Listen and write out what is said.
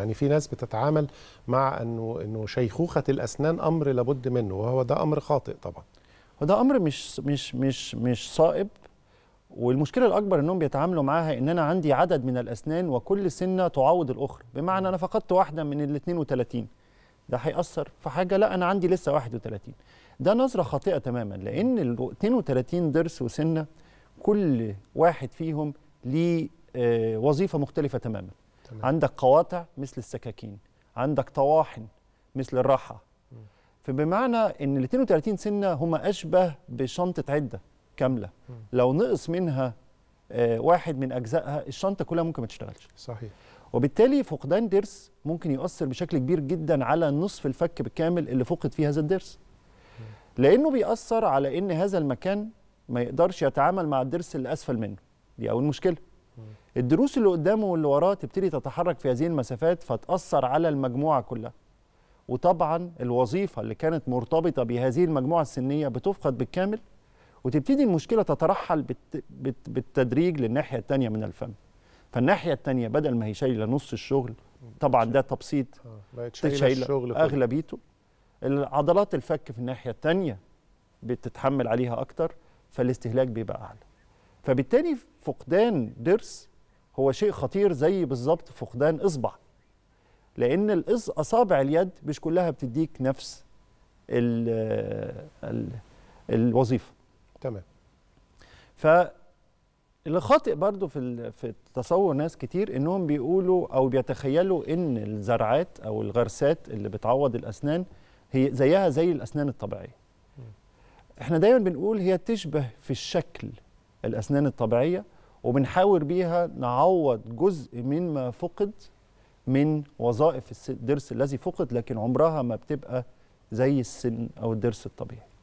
يعني في ناس بتتعامل مع انه انه شيخوخه الاسنان امر لابد منه وهو ده امر خاطئ طبعا وده امر مش مش مش مش صائب والمشكله الاكبر انهم بيتعاملوا معاها ان انا عندي عدد من الاسنان وكل سنه تعوض الاخرى بمعنى انا فقدت واحده من ال 32 ده هيأثر في حاجه لا انا عندي لسه 31 ده نظره خاطئه تماما لان ال 32 ضرس وسنه كل واحد فيهم ليه آه، وظيفه مختلفه تماما تمام. عندك قواطع مثل السكاكين عندك طواحن مثل الراحة فبمعنى ان ال 32 سنه هم اشبه بشنطه عده كامله لو نقص منها آه واحد من اجزائها الشنطه كلها ممكن ما تشتغلش صحيح وبالتالي فقدان ضرس ممكن يؤثر بشكل كبير جدا على نصف الفك بالكامل اللي فقد فيه هذا الضرس لانه بيأثر على ان هذا المكان ما يقدرش يتعامل مع الضرس اللي اسفل منه دي اول مشكله الدروس اللي قدامه واللي وراه تبتدي تتحرك في هذه المسافات فتأثر على المجموعة كلها وطبعا الوظيفة اللي كانت مرتبطة بهذه المجموعة السنية بتفقد بالكامل وتبتدي المشكلة تترحل بالتدريج للناحية التانية من الفم فالناحية التانية بدل ما هي شايلة نص الشغل طبعا ده تبسيط آه، شايلة أغلبيته عضلات الفك في الناحية التانية بتتحمل عليها أكتر فالاستهلاك بيبقى أعلى فبالتالي فقدان ضرس هو شيء خطير زي بالظبط فقدان اصبع لان اصابع اليد مش كلها بتديك نفس الـ الـ الوظيفه تمام ف اللي برضو في في تصور ناس كتير انهم بيقولوا او بيتخيلوا ان الزرعات او الغرسات اللي بتعوض الاسنان هي زيها زي الاسنان الطبيعيه احنا دايما بنقول هي تشبه في الشكل الأسنان الطبيعية وبنحاول بيها نعوض جزء من ما فقد من وظائف الضرس الذي فقد لكن عمرها ما بتبقى زي السن أو الضرس الطبيعي